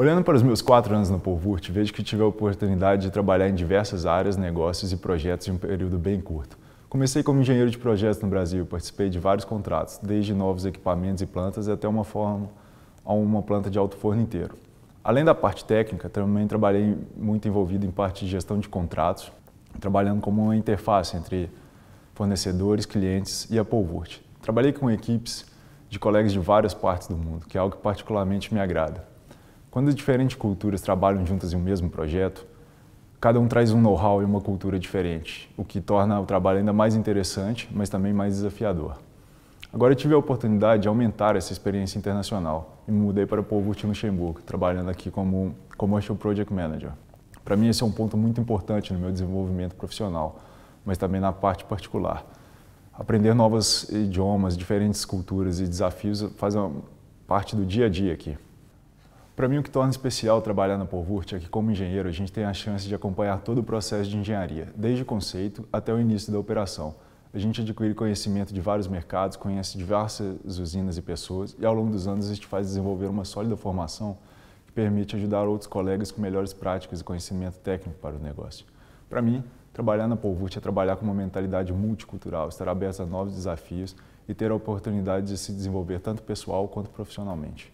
Olhando para os meus quatro anos no Porvurt, vejo que tive a oportunidade de trabalhar em diversas áreas, negócios e projetos em um período bem curto. Comecei como engenheiro de projetos no Brasil, participei de vários contratos, desde novos equipamentos e plantas até uma forma a uma planta de alto forno inteiro. Além da parte técnica, também trabalhei muito envolvido em parte de gestão de contratos, trabalhando como uma interface entre fornecedores, clientes e a Polvurt. Trabalhei com equipes de colegas de várias partes do mundo, que é algo que particularmente me agrada. Quando diferentes culturas trabalham juntas em um mesmo projeto, cada um traz um know-how e uma cultura diferente, o que torna o trabalho ainda mais interessante, mas também mais desafiador. Agora eu tive a oportunidade de aumentar essa experiência internacional e me mudei para o Porvult, Luxemburgo, trabalhando aqui como Commercial Project Manager. Para mim esse é um ponto muito importante no meu desenvolvimento profissional, mas também na parte particular. Aprender novos idiomas, diferentes culturas e desafios faz parte do dia a dia aqui. Para mim, o que torna especial trabalhar na Polvurte é que, como engenheiro, a gente tem a chance de acompanhar todo o processo de engenharia, desde o conceito até o início da operação. A gente adquire conhecimento de vários mercados, conhece diversas usinas e pessoas, e ao longo dos anos a gente faz desenvolver uma sólida formação que permite ajudar outros colegas com melhores práticas e conhecimento técnico para o negócio. Para mim, trabalhar na Polvurt é trabalhar com uma mentalidade multicultural, estar aberto a novos desafios e ter a oportunidade de se desenvolver tanto pessoal quanto profissionalmente.